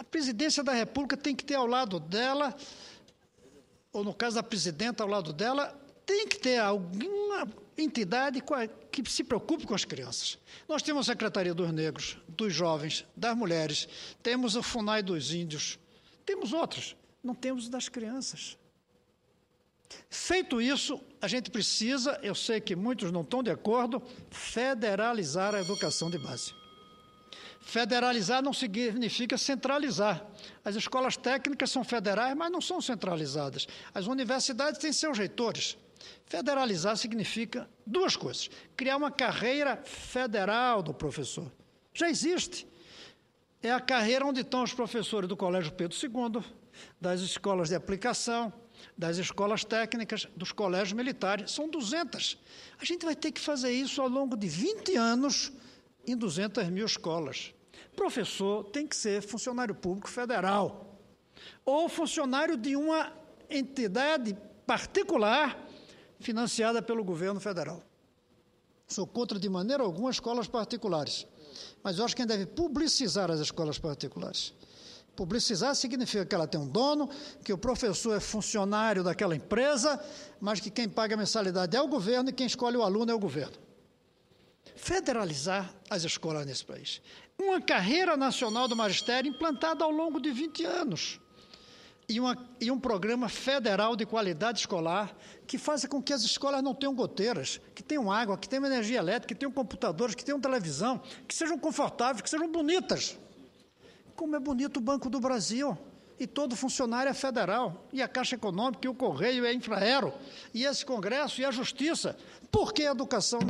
A presidência da República tem que ter ao lado dela, ou no caso da presidenta, ao lado dela, tem que ter alguma entidade que se preocupe com as crianças. Nós temos a Secretaria dos Negros, dos Jovens, das Mulheres, temos o FUNAI dos Índios, temos outros, não temos das crianças. Feito isso, a gente precisa, eu sei que muitos não estão de acordo, federalizar a educação de base. Federalizar não significa centralizar. As escolas técnicas são federais, mas não são centralizadas. As universidades têm seus reitores. Federalizar significa duas coisas: criar uma carreira federal do professor. Já existe. É a carreira onde estão os professores do Colégio Pedro II, das escolas de aplicação, das escolas técnicas, dos colégios militares. São 200. A gente vai ter que fazer isso ao longo de 20 anos em 200 mil escolas. Professor tem que ser funcionário público federal ou funcionário de uma entidade particular financiada pelo governo federal. Sou contra de maneira alguma escolas particulares, mas eu acho que quem deve publicizar as escolas particulares. Publicizar significa que ela tem um dono, que o professor é funcionário daquela empresa, mas que quem paga a mensalidade é o governo e quem escolhe o aluno é o governo federalizar as escolas nesse país. Uma carreira nacional do magistério implantada ao longo de 20 anos. E, uma, e, um programa federal de qualidade escolar que faça com que as escolas não tenham goteiras, que tenham água, que tenham energia elétrica, que tenham computadores, que tenham televisão, que sejam confortáveis, que sejam bonitas. Como é bonito o Banco do Brasil. E todo funcionário é federal, e a Caixa Econômica, e o Correio, e a Infraero, e esse Congresso, e a Justiça. Por que a educação